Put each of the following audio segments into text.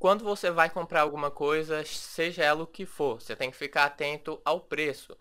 Quando você vai comprar alguma coisa, seja ela o que for, você tem que ficar atento ao preço.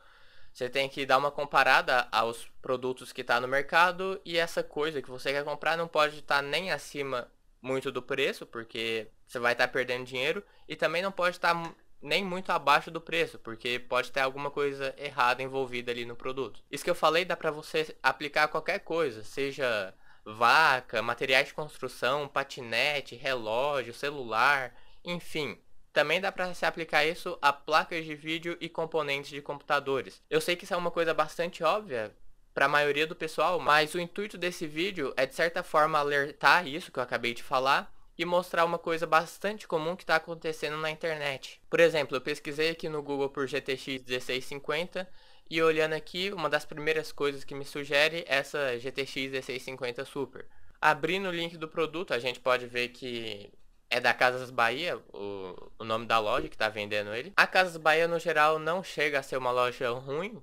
Você tem que dar uma comparada aos produtos que está no mercado e essa coisa que você quer comprar não pode estar tá nem acima muito do preço, porque você vai estar tá perdendo dinheiro, e também não pode estar tá nem muito abaixo do preço, porque pode ter alguma coisa errada envolvida ali no produto. Isso que eu falei dá para você aplicar qualquer coisa, seja vaca, materiais de construção, patinete, relógio, celular, enfim. Também dá para se aplicar isso a placas de vídeo e componentes de computadores. Eu sei que isso é uma coisa bastante óbvia para a maioria do pessoal, mas o intuito desse vídeo é de certa forma alertar isso que eu acabei de falar e mostrar uma coisa bastante comum que está acontecendo na internet. Por exemplo, eu pesquisei aqui no Google por GTX 1650 e olhando aqui, uma das primeiras coisas que me sugere é essa GTX 1650 Super. Abrindo o link do produto, a gente pode ver que é da Casas Bahia, o, o nome da loja que está vendendo ele. A Casas Bahia, no geral, não chega a ser uma loja ruim.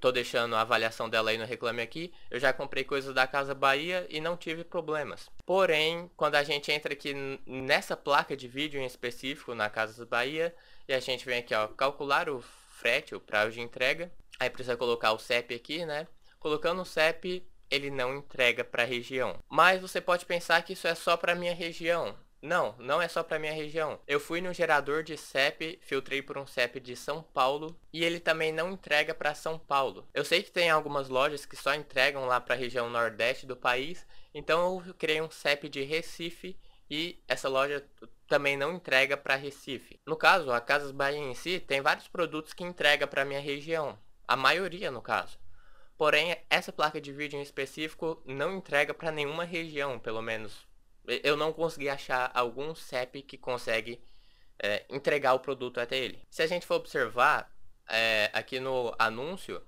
Tô deixando a avaliação dela aí no Reclame Aqui. Eu já comprei coisas da Casa Bahia e não tive problemas. Porém, quando a gente entra aqui nessa placa de vídeo em específico, na Casas Bahia, e a gente vem aqui, ó, calcular o frete, o prazo de entrega. Aí precisa colocar o CEP aqui, né? Colocando o CEP, ele não entrega para a região. Mas você pode pensar que isso é só para minha região. Não, não é só para minha região. Eu fui no gerador de CEP, filtrei por um CEP de São Paulo e ele também não entrega para São Paulo. Eu sei que tem algumas lojas que só entregam lá para a região nordeste do país, então eu criei um CEP de Recife e essa loja também não entrega para Recife. No caso, a Casas Bahia em si tem vários produtos que entrega para minha região, a maioria no caso. Porém, essa placa de vídeo em específico não entrega para nenhuma região, pelo menos eu não consegui achar algum CEP que consegue é, entregar o produto até ele. Se a gente for observar é, aqui no anúncio,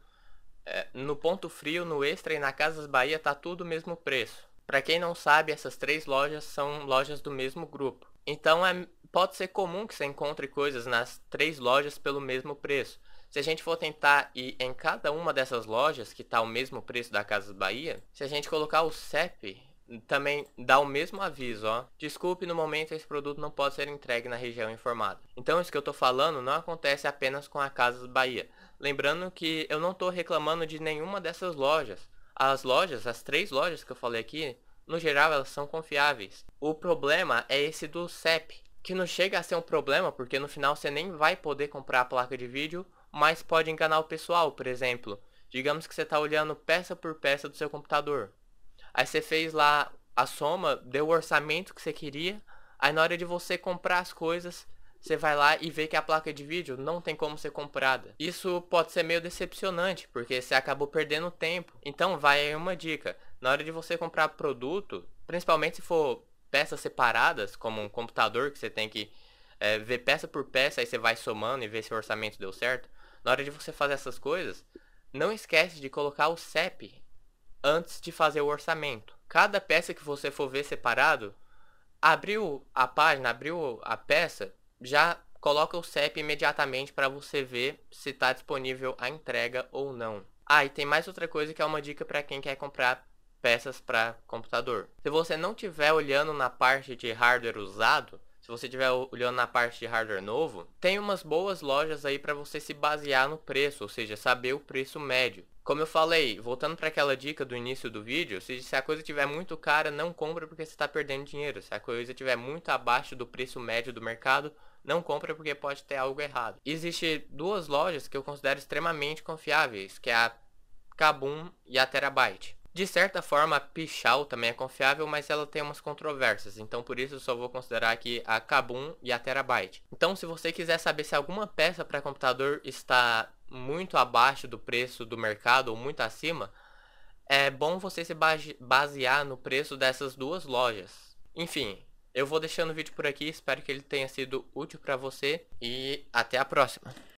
é, no Ponto Frio, no Extra e na Casas Bahia tá tudo o mesmo preço. Para quem não sabe, essas três lojas são lojas do mesmo grupo. Então é, pode ser comum que você encontre coisas nas três lojas pelo mesmo preço. Se a gente for tentar ir em cada uma dessas lojas, que está o mesmo preço da Casa Bahia, se a gente colocar o CEP, também dá o mesmo aviso, ó. Desculpe, no momento esse produto não pode ser entregue na região informada. Então isso que eu estou falando não acontece apenas com a Casa Bahia. Lembrando que eu não estou reclamando de nenhuma dessas lojas. As lojas, as três lojas que eu falei aqui, no geral, elas são confiáveis. O problema é esse do CEP, que não chega a ser um problema porque no final você nem vai poder comprar a placa de vídeo, mas pode enganar o pessoal, por exemplo. Digamos que você está olhando peça por peça do seu computador. Aí você fez lá a soma, deu o orçamento que você queria. Aí na hora de você comprar as coisas, você vai lá e vê que a placa de vídeo não tem como ser comprada. Isso pode ser meio decepcionante, porque você acabou perdendo tempo. Então vai aí uma dica na hora de você comprar produto, principalmente se for peças separadas, como um computador que você tem que é, ver peça por peça, aí você vai somando e ver se o orçamento deu certo. Na hora de você fazer essas coisas, não esquece de colocar o CEP antes de fazer o orçamento. Cada peça que você for ver separado, abriu a página, abriu a peça, já coloca o CEP imediatamente para você ver se está disponível a entrega ou não. Ah, e tem mais outra coisa que é uma dica para quem quer comprar peças para computador. Se você não estiver olhando na parte de hardware usado, se você estiver olhando na parte de hardware novo, tem umas boas lojas aí para você se basear no preço, ou seja, saber o preço médio. Como eu falei, voltando para aquela dica do início do vídeo, se, se a coisa estiver muito cara, não compra porque você está perdendo dinheiro. Se a coisa estiver muito abaixo do preço médio do mercado, não compra porque pode ter algo errado. Existem duas lojas que eu considero extremamente confiáveis, que é a Kabum e a Terabyte. De certa forma, a Pichau também é confiável, mas ela tem umas controvérsias, então por isso eu só vou considerar aqui a Kabum e a Terabyte. Então, se você quiser saber se alguma peça para computador está muito abaixo do preço do mercado ou muito acima, é bom você se basear no preço dessas duas lojas. Enfim, eu vou deixando o vídeo por aqui, espero que ele tenha sido útil para você e até a próxima.